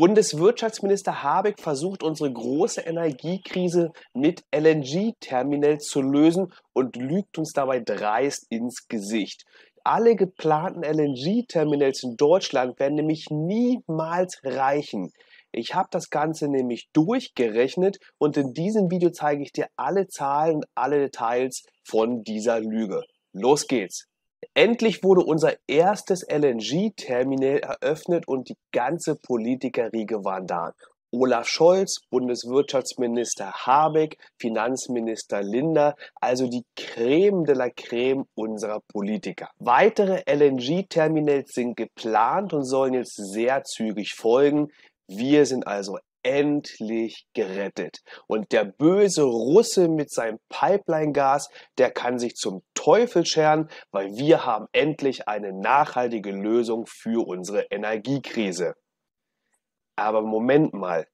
Bundeswirtschaftsminister Habeck versucht, unsere große Energiekrise mit LNG-Terminal zu lösen und lügt uns dabei dreist ins Gesicht. Alle geplanten LNG-Terminals in Deutschland werden nämlich niemals reichen. Ich habe das Ganze nämlich durchgerechnet und in diesem Video zeige ich dir alle Zahlen und alle Details von dieser Lüge. Los geht's! Endlich wurde unser erstes LNG-Terminal eröffnet und die ganze Politikerriege war da. Olaf Scholz, Bundeswirtschaftsminister Habeck, Finanzminister Linder, also die Creme de la Creme unserer Politiker. Weitere LNG-Terminals sind geplant und sollen jetzt sehr zügig folgen. Wir sind also endlich gerettet. Und der böse Russe mit seinem Pipeline-Gas, der kann sich zum Teufel scheren, weil wir haben endlich eine nachhaltige Lösung für unsere Energiekrise. Aber Moment mal,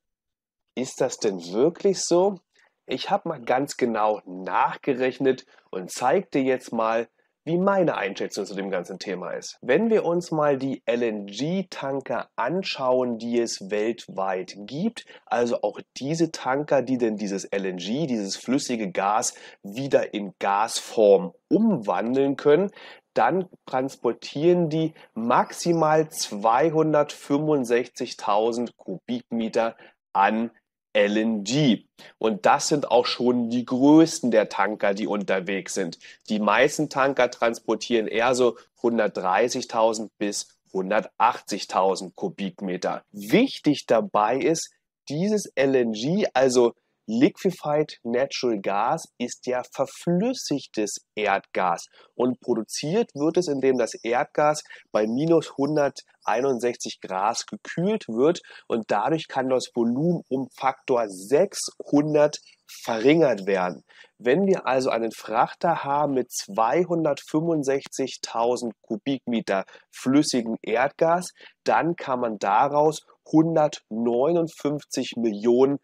ist das denn wirklich so? Ich habe mal ganz genau nachgerechnet und zeig dir jetzt mal, wie meine Einschätzung zu dem ganzen Thema ist. Wenn wir uns mal die LNG-Tanker anschauen, die es weltweit gibt, also auch diese Tanker, die denn dieses LNG, dieses flüssige Gas wieder in Gasform umwandeln können, dann transportieren die maximal 265.000 Kubikmeter an LNG. Und das sind auch schon die größten der Tanker, die unterwegs sind. Die meisten Tanker transportieren eher so 130.000 bis 180.000 Kubikmeter. Wichtig dabei ist, dieses LNG, also Liquefied Natural Gas ist ja verflüssigtes Erdgas und produziert wird es, indem das Erdgas bei minus 161 Grad gekühlt wird und dadurch kann das Volumen um Faktor 600 verringert werden. Wenn wir also einen Frachter haben mit 265.000 Kubikmeter flüssigem Erdgas, dann kann man daraus 159 Millionen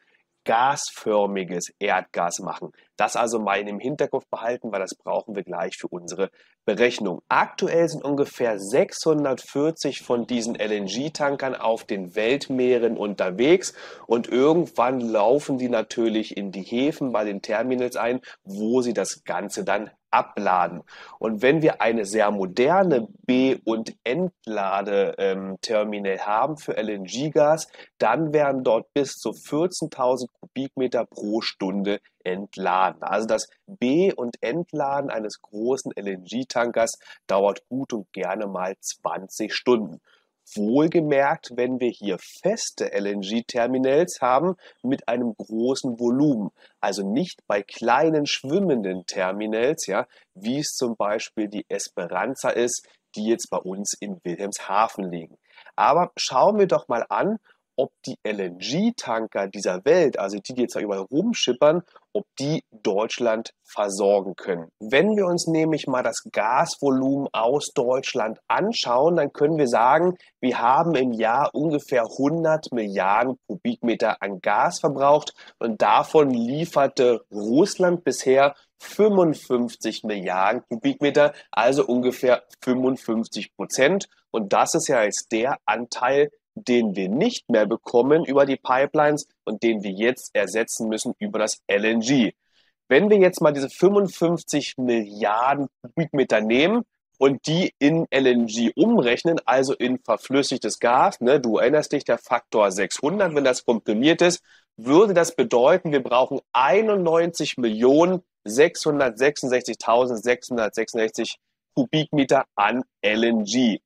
gasförmiges Erdgas machen. Das also mal im Hinterkopf behalten, weil das brauchen wir gleich für unsere Berechnung. Aktuell sind ungefähr 640 von diesen LNG-Tankern auf den Weltmeeren unterwegs und irgendwann laufen die natürlich in die Häfen bei den Terminals ein, wo sie das Ganze dann abladen. Und wenn wir eine sehr moderne B- und Entlade-Terminal ähm, Entladeterminal haben für LNG-Gas, dann werden dort bis zu 14.000 Kubikmeter pro Stunde entladen. Also das B- und Entladen eines großen LNG-Tankers dauert gut und gerne mal 20 Stunden. Wohlgemerkt, wenn wir hier feste LNG-Terminals haben mit einem großen Volumen, also nicht bei kleinen schwimmenden Terminals, ja, wie es zum Beispiel die Esperanza ist, die jetzt bei uns in Wilhelmshaven liegen. Aber schauen wir doch mal an, ob die LNG-Tanker dieser Welt, also die, die jetzt da überall rumschippern, ob die Deutschland versorgen können. Wenn wir uns nämlich mal das Gasvolumen aus Deutschland anschauen, dann können wir sagen, wir haben im Jahr ungefähr 100 Milliarden Kubikmeter an Gas verbraucht und davon lieferte Russland bisher 55 Milliarden Kubikmeter, also ungefähr 55 Prozent. Und das ist ja jetzt der Anteil, den wir nicht mehr bekommen über die Pipelines und den wir jetzt ersetzen müssen über das LNG. Wenn wir jetzt mal diese 55 Milliarden Kubikmeter nehmen und die in LNG umrechnen, also in verflüssigtes Gas, ne, du erinnerst dich, der Faktor 600, wenn das komprimiert ist, würde das bedeuten, wir brauchen 91 Millionen 666.666 Kubikmeter an LNG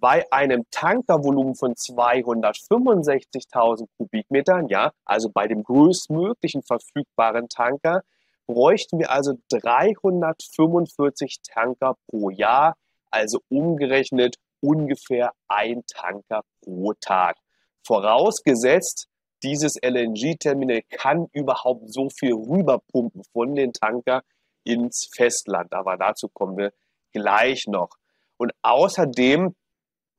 bei einem Tankervolumen von 265.000 Kubikmetern, ja, also bei dem größtmöglichen verfügbaren Tanker, bräuchten wir also 345 Tanker pro Jahr, also umgerechnet ungefähr ein Tanker pro Tag. Vorausgesetzt, dieses LNG-Terminal kann überhaupt so viel rüberpumpen von den Tanker ins Festland, aber dazu kommen wir gleich noch. Und außerdem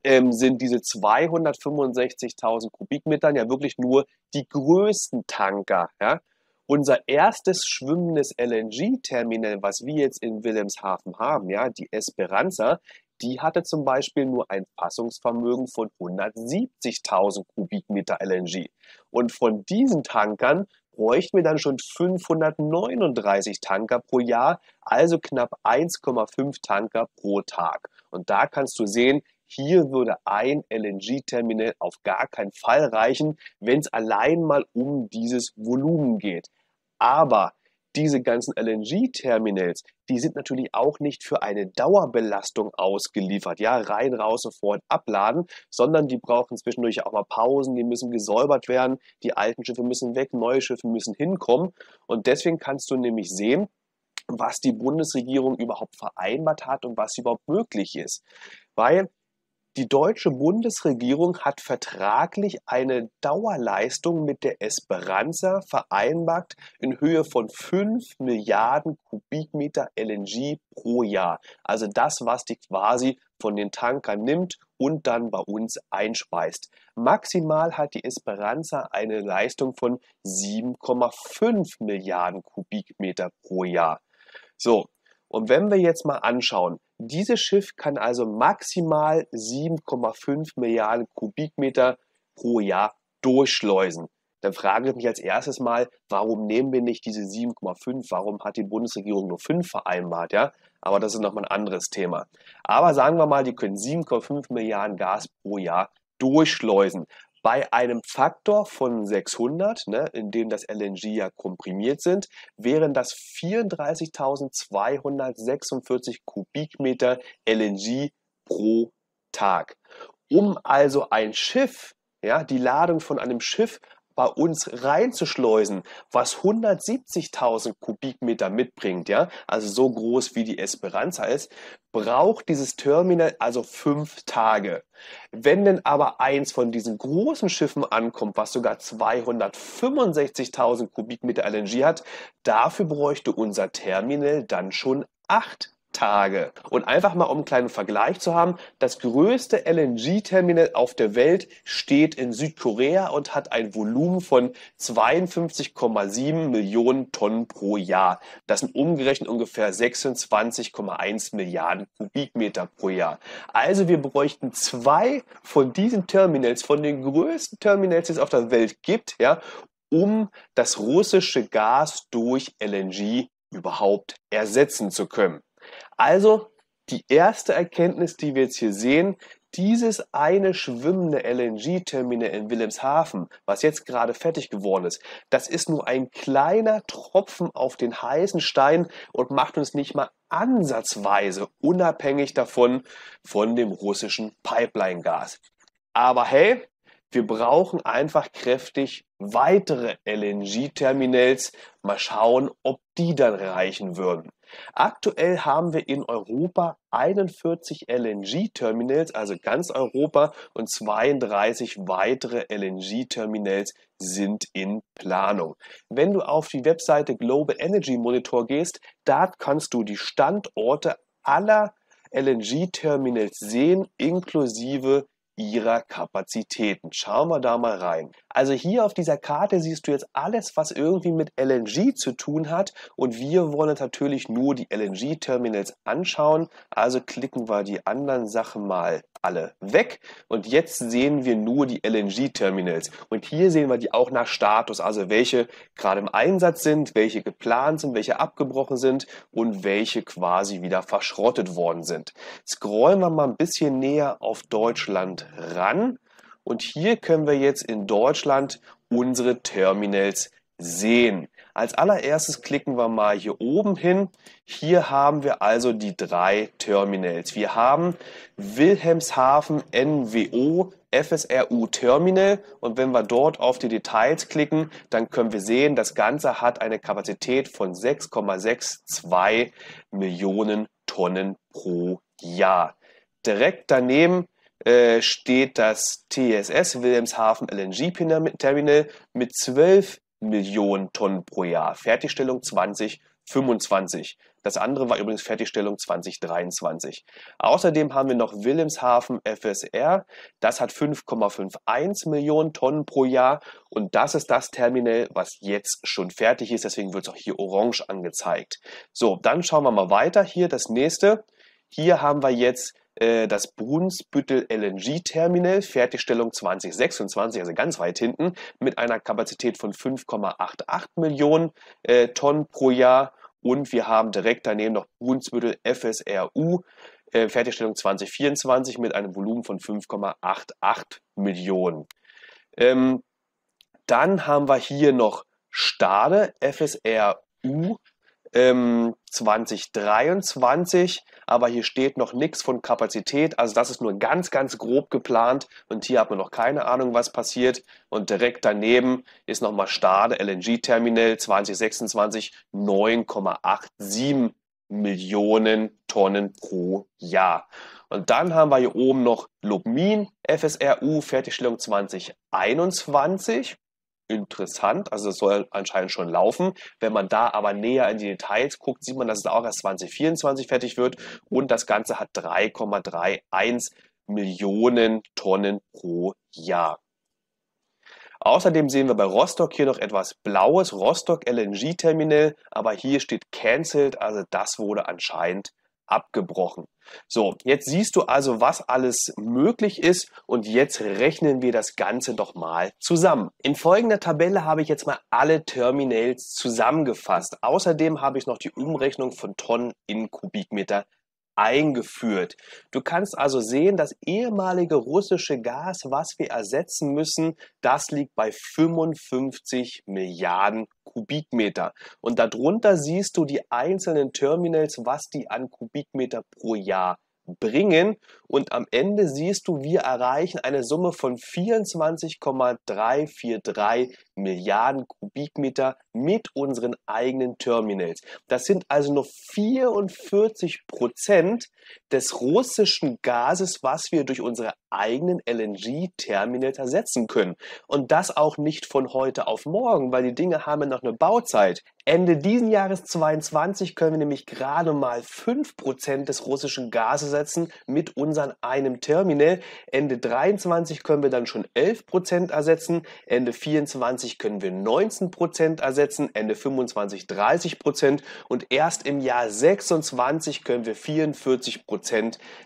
ähm, sind diese 265.000 Kubikmetern ja wirklich nur die größten Tanker. Ja? Unser erstes schwimmendes LNG-Terminal, was wir jetzt in Wilhelmshaven haben, ja, die Esperanza, die hatte zum Beispiel nur ein Fassungsvermögen von 170.000 Kubikmeter LNG. Und von diesen Tankern bräuchten wir dann schon 539 Tanker pro Jahr, also knapp 1,5 Tanker pro Tag. Und da kannst du sehen, hier würde ein LNG-Terminal auf gar keinen Fall reichen, wenn es allein mal um dieses Volumen geht. Aber diese ganzen LNG-Terminals, die sind natürlich auch nicht für eine Dauerbelastung ausgeliefert. Ja, rein, raus, sofort abladen, sondern die brauchen zwischendurch auch mal Pausen, die müssen gesäubert werden, die alten Schiffe müssen weg, neue Schiffe müssen hinkommen. Und deswegen kannst du nämlich sehen, was die Bundesregierung überhaupt vereinbart hat und was überhaupt möglich ist. Weil die deutsche Bundesregierung hat vertraglich eine Dauerleistung mit der Esperanza vereinbart in Höhe von 5 Milliarden Kubikmeter LNG pro Jahr. Also das, was die quasi von den Tankern nimmt und dann bei uns einspeist. Maximal hat die Esperanza eine Leistung von 7,5 Milliarden Kubikmeter pro Jahr. So, und wenn wir jetzt mal anschauen, dieses Schiff kann also maximal 7,5 Milliarden Kubikmeter pro Jahr durchschleusen. Dann frage ich mich als erstes mal, warum nehmen wir nicht diese 7,5? Warum hat die Bundesregierung nur 5 vereinbart? Ja? Aber das ist nochmal ein anderes Thema. Aber sagen wir mal, die können 7,5 Milliarden Gas pro Jahr durchschleusen. Bei einem Faktor von 600, ne, in dem das LNG ja komprimiert sind, wären das 34.246 Kubikmeter LNG pro Tag. Um also ein Schiff, ja, die Ladung von einem Schiff bei uns reinzuschleusen, was 170.000 Kubikmeter mitbringt, ja, also so groß wie die Esperanza ist, braucht dieses Terminal also fünf Tage. Wenn denn aber eins von diesen großen Schiffen ankommt, was sogar 265.000 Kubikmeter LNG hat, dafür bräuchte unser Terminal dann schon acht Tage. Und einfach mal, um einen kleinen Vergleich zu haben, das größte LNG-Terminal auf der Welt steht in Südkorea und hat ein Volumen von 52,7 Millionen Tonnen pro Jahr. Das sind umgerechnet ungefähr 26,1 Milliarden Kubikmeter pro Jahr. Also wir bräuchten zwei von diesen Terminals, von den größten Terminals, die es auf der Welt gibt, ja, um das russische Gas durch LNG überhaupt ersetzen zu können. Also die erste Erkenntnis, die wir jetzt hier sehen, dieses eine schwimmende LNG-Terminal in Wilhelmshaven, was jetzt gerade fertig geworden ist, das ist nur ein kleiner Tropfen auf den heißen Stein und macht uns nicht mal ansatzweise unabhängig davon von dem russischen Pipeline-Gas. Aber hey, wir brauchen einfach kräftig weitere LNG-Terminals. Mal schauen, ob die dann reichen würden. Aktuell haben wir in Europa 41 LNG-Terminals, also ganz Europa, und 32 weitere LNG-Terminals sind in Planung. Wenn du auf die Webseite Global Energy Monitor gehst, da kannst du die Standorte aller LNG-Terminals sehen, inklusive ihrer Kapazitäten. Schauen wir da mal rein. Also hier auf dieser Karte siehst du jetzt alles, was irgendwie mit LNG zu tun hat. Und wir wollen uns natürlich nur die LNG-Terminals anschauen. Also klicken wir die anderen Sachen mal alle weg. Und jetzt sehen wir nur die LNG-Terminals. Und hier sehen wir die auch nach Status, also welche gerade im Einsatz sind, welche geplant sind, welche abgebrochen sind und welche quasi wieder verschrottet worden sind. Scrollen wir mal ein bisschen näher auf Deutschland ran und hier können wir jetzt in Deutschland unsere Terminals sehen. Als allererstes klicken wir mal hier oben hin. Hier haben wir also die drei Terminals. Wir haben Wilhelmshaven NWO FSRU Terminal und wenn wir dort auf die Details klicken, dann können wir sehen, das Ganze hat eine Kapazität von 6,62 Millionen Tonnen pro Jahr. Direkt daneben äh, steht das TSS Wilhelmshaven LNG Terminal mit 12 Millionen Tonnen pro Jahr. Fertigstellung 2025. Das andere war übrigens Fertigstellung 2023. Außerdem haben wir noch Wilhelmshaven FSR. Das hat 5,51 Millionen Tonnen pro Jahr. Und das ist das Terminal, was jetzt schon fertig ist. Deswegen wird es auch hier orange angezeigt. So, dann schauen wir mal weiter. Hier das nächste. Hier haben wir jetzt äh, das Brunsbüttel LNG Terminal, Fertigstellung 2026, also ganz weit hinten, mit einer Kapazität von 5,88 Millionen äh, Tonnen pro Jahr. Und wir haben direkt daneben noch Brunsbüttel FSRU, äh, Fertigstellung 2024 mit einem Volumen von 5,88 Millionen. Ähm, dann haben wir hier noch Stade, FSRU ähm, 2023, aber hier steht noch nichts von Kapazität. Also das ist nur ganz, ganz grob geplant und hier hat man noch keine Ahnung, was passiert. Und direkt daneben ist nochmal Stade LNG-Terminal 2026 9,87 Millionen Tonnen pro Jahr. Und dann haben wir hier oben noch Lubmin FSRU Fertigstellung 2021 interessant. Also es soll anscheinend schon laufen. Wenn man da aber näher in die Details guckt, sieht man, dass es auch erst 2024 fertig wird und das Ganze hat 3,31 Millionen Tonnen pro Jahr. Außerdem sehen wir bei Rostock hier noch etwas Blaues, Rostock LNG Terminal, aber hier steht cancelled, also das wurde anscheinend abgebrochen. So, jetzt siehst du also, was alles möglich ist und jetzt rechnen wir das Ganze doch mal zusammen. In folgender Tabelle habe ich jetzt mal alle Terminals zusammengefasst. Außerdem habe ich noch die Umrechnung von Tonnen in Kubikmeter eingeführt. Du kannst also sehen, das ehemalige russische Gas, was wir ersetzen müssen, das liegt bei 55 Milliarden Kubikmeter. Und darunter siehst du die einzelnen Terminals, was die an Kubikmeter pro Jahr bringen. Und am Ende siehst du, wir erreichen eine Summe von 24,343 Milliarden Kubikmeter mit unseren eigenen Terminals. Das sind also noch 44 Prozent des russischen Gases, was wir durch unsere eigenen LNG-Terminals ersetzen können. Und das auch nicht von heute auf morgen, weil die Dinge haben ja noch eine Bauzeit. Ende diesen Jahres 22 können wir nämlich gerade mal 5% des russischen Gases setzen mit unseren einem Terminal. Ende 23 können wir dann schon 11% ersetzen. Ende 24 20 können wir 19 ersetzen, Ende 25 30 und erst im Jahr 26 können wir 44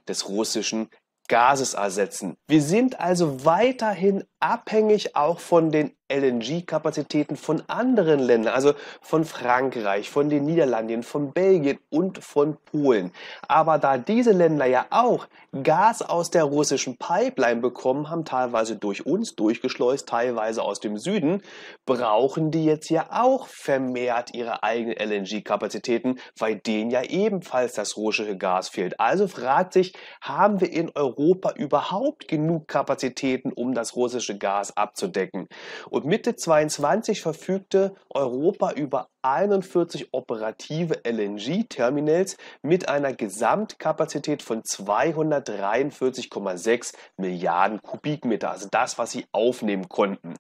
des russischen Gases ersetzen. Wir sind also weiterhin abhängig auch von den LNG-Kapazitäten von anderen Ländern, also von Frankreich, von den Niederlanden, von Belgien und von Polen. Aber da diese Länder ja auch Gas aus der russischen Pipeline bekommen haben, teilweise durch uns durchgeschleust, teilweise aus dem Süden, brauchen die jetzt ja auch vermehrt ihre eigenen LNG-Kapazitäten, weil denen ja ebenfalls das russische Gas fehlt. Also fragt sich, haben wir in Europa überhaupt genug Kapazitäten, um das russische Gas abzudecken? Und Mitte 22 verfügte Europa über 41 operative LNG-Terminals mit einer Gesamtkapazität von 243,6 Milliarden Kubikmeter, also das, was sie aufnehmen konnten.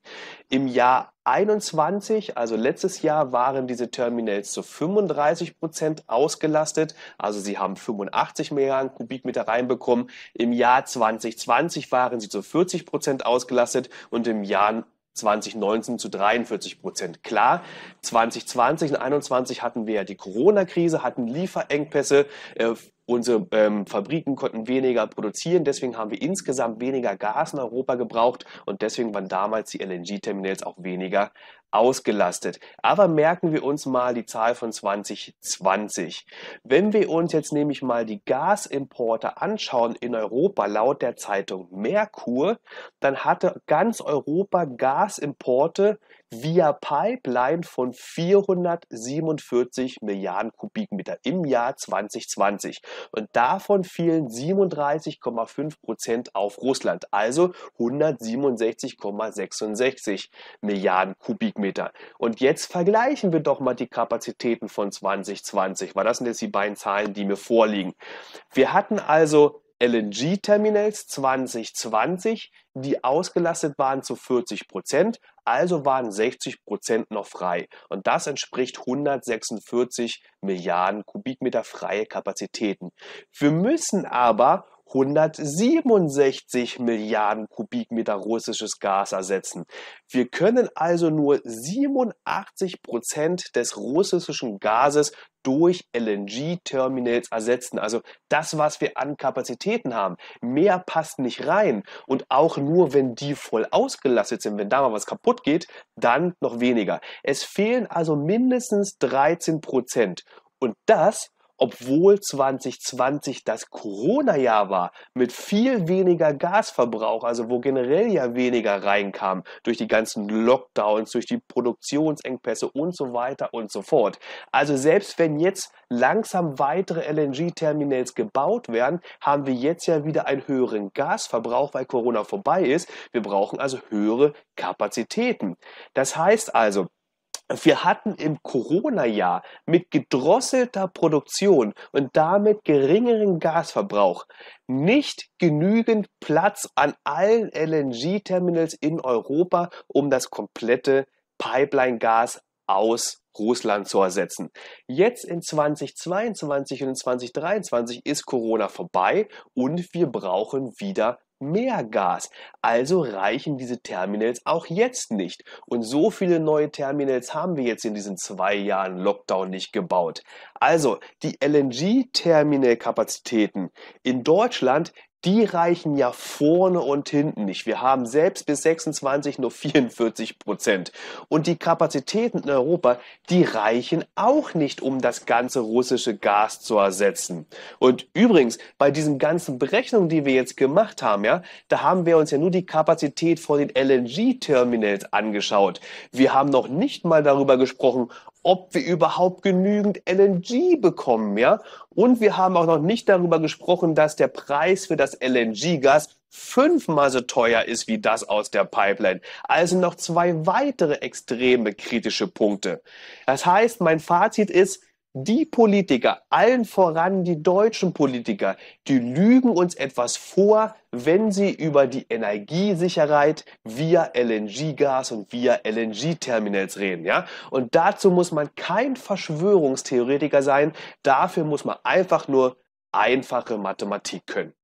Im Jahr 21, also letztes Jahr, waren diese Terminals zu 35 Prozent ausgelastet, also sie haben 85 Milliarden Kubikmeter reinbekommen. Im Jahr 2020 waren sie zu 40 Prozent ausgelastet und im Jahr 2019 zu 43 Prozent. Klar, 2020 und 2021 hatten wir ja die Corona-Krise, hatten Lieferengpässe, äh, unsere ähm, Fabriken konnten weniger produzieren, deswegen haben wir insgesamt weniger Gas in Europa gebraucht und deswegen waren damals die LNG-Terminals auch weniger ausgelastet. Aber merken wir uns mal die Zahl von 2020. Wenn wir uns jetzt nämlich mal die Gasimporte anschauen in Europa laut der Zeitung Merkur, dann hatte ganz Europa Gasimporte via Pipeline von 447 Milliarden Kubikmeter im Jahr 2020. Und davon fielen 37,5 Prozent auf Russland, also 167,66 Milliarden Kubikmeter. Kubikmeter. Und jetzt vergleichen wir doch mal die Kapazitäten von 2020, weil das sind jetzt die beiden Zahlen, die mir vorliegen. Wir hatten also LNG-Terminals 2020, die ausgelastet waren zu 40 Prozent, also waren 60 Prozent noch frei. Und das entspricht 146 Milliarden Kubikmeter freie Kapazitäten. Wir müssen aber 167 Milliarden Kubikmeter russisches Gas ersetzen. Wir können also nur 87 Prozent des russischen Gases durch LNG-Terminals ersetzen. Also das, was wir an Kapazitäten haben. Mehr passt nicht rein. Und auch nur, wenn die voll ausgelastet sind, wenn da mal was kaputt geht, dann noch weniger. Es fehlen also mindestens 13 Prozent. Und das obwohl 2020 das Corona-Jahr war, mit viel weniger Gasverbrauch, also wo generell ja weniger reinkam durch die ganzen Lockdowns, durch die Produktionsengpässe und so weiter und so fort. Also selbst wenn jetzt langsam weitere LNG-Terminals gebaut werden, haben wir jetzt ja wieder einen höheren Gasverbrauch, weil Corona vorbei ist. Wir brauchen also höhere Kapazitäten. Das heißt also, wir hatten im Corona-Jahr mit gedrosselter Produktion und damit geringeren Gasverbrauch nicht genügend Platz an allen LNG-Terminals in Europa, um das komplette Pipeline-Gas aus Russland zu ersetzen. Jetzt in 2022 und in 2023 ist Corona vorbei und wir brauchen wieder mehr Gas. Also reichen diese Terminals auch jetzt nicht. Und so viele neue Terminals haben wir jetzt in diesen zwei Jahren Lockdown nicht gebaut. Also die lng terminal kapazitäten in Deutschland, die reichen ja vorne und hinten nicht. Wir haben selbst bis 26 nur 44 Prozent. Und die Kapazitäten in Europa, die reichen auch nicht, um das ganze russische Gas zu ersetzen. Und übrigens, bei diesen ganzen Berechnungen, die wir jetzt gemacht haben, ja, da haben wir uns ja nur die Kapazität von den LNG-Terminals angeschaut. Wir haben noch nicht mal darüber gesprochen, ob wir überhaupt genügend LNG bekommen, ja? Und wir haben auch noch nicht darüber gesprochen, dass der Preis für das LNG-Gas fünfmal so teuer ist wie das aus der Pipeline. Also noch zwei weitere extreme kritische Punkte. Das heißt, mein Fazit ist, die Politiker, allen voran die deutschen Politiker, die lügen uns etwas vor, wenn sie über die Energiesicherheit via LNG-Gas und via LNG-Terminals reden. Ja? Und dazu muss man kein Verschwörungstheoretiker sein, dafür muss man einfach nur einfache Mathematik können.